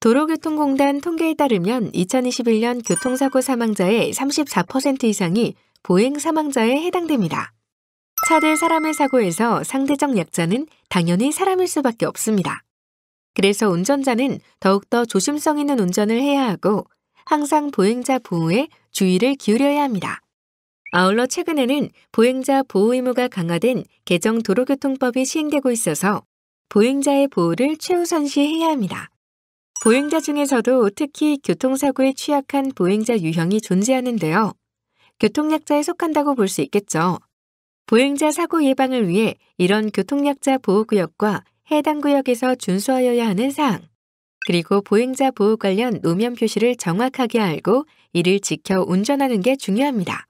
도로교통공단 통계에 따르면 2021년 교통사고 사망자의 34% 이상이 보행 사망자에 해당됩니다. 차대 사람의 사고에서 상대적 약자는 당연히 사람일 수밖에 없습니다. 그래서 운전자는 더욱더 조심성 있는 운전을 해야 하고 항상 보행자 보호에 주의를 기울여야 합니다. 아울러 최근에는 보행자 보호 의무가 강화된 개정 도로교통법이 시행되고 있어서 보행자의 보호를 최우선시해야 합니다. 보행자 중에서도 특히 교통사고에 취약한 보행자 유형이 존재하는데요. 교통약자에 속한다고 볼 수 있겠죠. 보행자 사고 예방을 위해 이런 교통약자 보호구역과 해당 구역에서 준수하여야 하는 사항, 그리고 보행자 보호 관련 노면 표시를 정확하게 알고 이를 지켜 운전하는 게 중요합니다.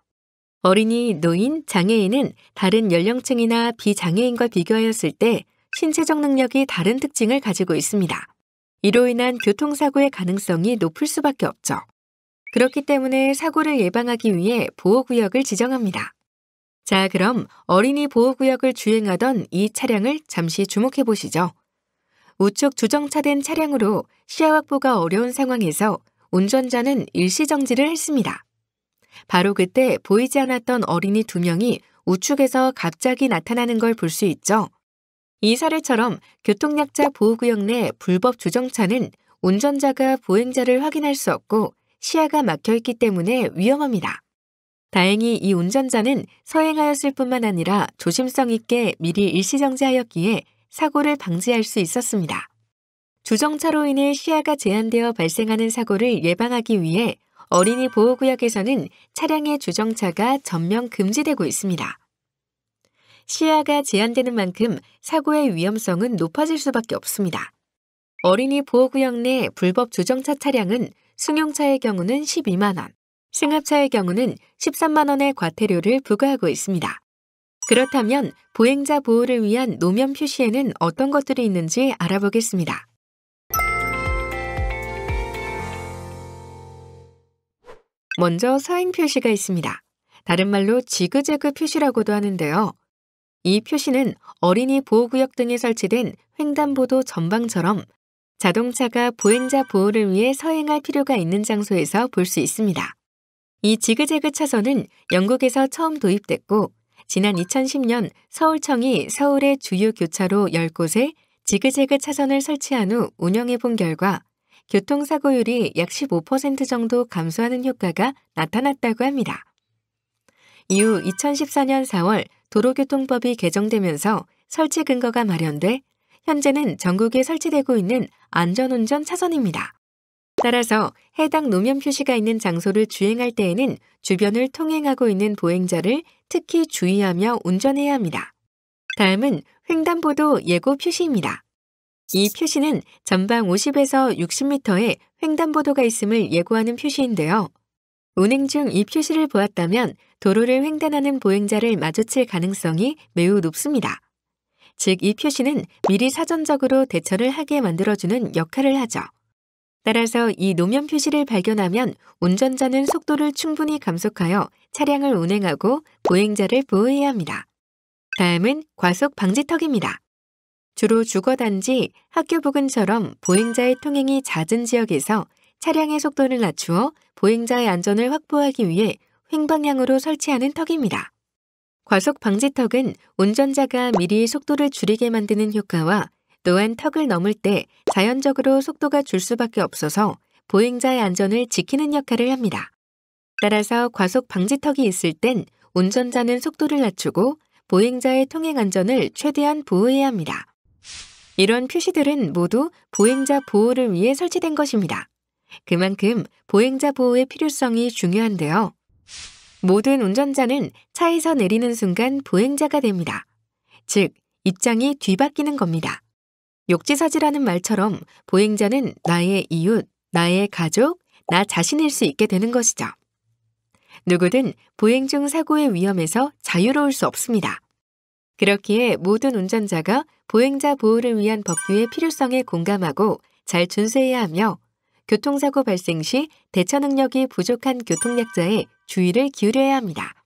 어린이, 노인, 장애인은 다른 연령층이나 비장애인과 비교하였을 때 신체적 능력이 다른 특징을 가지고 있습니다. 이로 인한 교통사고의 가능성이 높을 수밖에 없죠. 그렇기 때문에 사고를 예방하기 위해 보호구역을 지정합니다. 자, 그럼 어린이 보호구역을 주행하던 이 차량을 잠시 주목해 보시죠. 우측 주정차된 차량으로 시야 확보가 어려운 상황에서 운전자는 일시정지를 했습니다. 바로 그때 보이지 않았던 어린이 두 명이 우측에서 갑자기 나타나는 걸 볼 수 있죠. 이 사례처럼 교통약자 보호구역 내 불법 주정차는 운전자가 보행자를 확인할 수 없고 시야가 막혀 있기 때문에 위험합니다. 다행히 이 운전자는 서행하였을 뿐만 아니라 조심성 있게 미리 일시정지하였기에 사고를 방지할 수 있었습니다. 주정차로 인해 시야가 제한되어 발생하는 사고를 예방하기 위해 어린이 보호구역에서는 차량의 주정차가 전면 금지되고 있습니다. 시야가 제한되는 만큼 사고의 위험성은 높아질 수밖에 없습니다. 어린이 보호구역 내 불법 주정차 차량은 승용차의 경우는 12만원, 승합차의 경우는 13만원의 과태료를 부과하고 있습니다. 그렇다면 보행자 보호를 위한 노면 표시에는 어떤 것들이 있는지 알아보겠습니다. 먼저 서행 표시가 있습니다. 다른 말로 지그재그 표시라고도 하는데요. 이 표시는 어린이 보호구역 등에 설치된 횡단보도 전방처럼 자동차가 보행자 보호를 위해 서행할 필요가 있는 장소에서 볼 수 있습니다. 이 지그재그 차선은 영국에서 처음 도입됐고 지난 2010년 서울청이 서울의 주요 교차로 10곳에 지그재그 차선을 설치한 후 운영해 본 결과 교통사고율이 약 15% 정도 감소하는 효과가 나타났다고 합니다. 이후 2014년 4월 도로교통법이 개정되면서 설치 근거가 마련돼 현재는 전국에 설치되고 있는 안전운전 차선입니다. 따라서 해당 노면 표시가 있는 장소를 주행할 때에는 주변을 통행하고 있는 보행자를 특히 주의하며 운전해야 합니다. 다음은 횡단보도 예고 표시입니다. 이 표시는 전방 50에서 60m에 횡단보도가 있음을 예고하는 표시인데요. 운행 중 이 표시를 보았다면 도로를 횡단하는 보행자를 마주칠 가능성이 매우 높습니다. 즉, 이 표시는 미리 사전적으로 대처를 하게 만들어주는 역할을 하죠. 따라서 이 노면 표시를 발견하면 운전자는 속도를 충분히 감속하여 차량을 운행하고 보행자를 보호해야 합니다. 다음은 과속 방지턱입니다. 주로 주거단지, 학교 부근처럼 보행자의 통행이 잦은 지역에서 차량의 속도를 낮추어 보행자의 안전을 확보하기 위해 횡방향으로 설치하는 턱입니다. 과속 방지턱은 운전자가 미리 속도를 줄이게 만드는 효과와 또한 턱을 넘을 때 자연적으로 속도가 줄 수밖에 없어서 보행자의 안전을 지키는 역할을 합니다. 따라서 과속 방지턱이 있을 땐 운전자는 속도를 낮추고 보행자의 통행 안전을 최대한 보호해야 합니다. 이런 표시들은 모두 보행자 보호를 위해 설치된 것입니다. 그만큼 보행자 보호의 필요성이 중요한데요. 모든 운전자는 차에서 내리는 순간 보행자가 됩니다. 즉, 입장이 뒤바뀌는 겁니다. 욕지사지라는 말처럼 보행자는 나의 이웃, 나의 가족, 나 자신일 수 있게 되는 것이죠. 누구든 보행 중 사고의 위험에서 자유로울 수 없습니다. 그렇기에 모든 운전자가 보행자 보호를 위한 법규의 필요성에 공감하고 잘 준수해야 하며 교통사고 발생 시 대처 능력이 부족한 교통약자에 주의를 기울여야 합니다.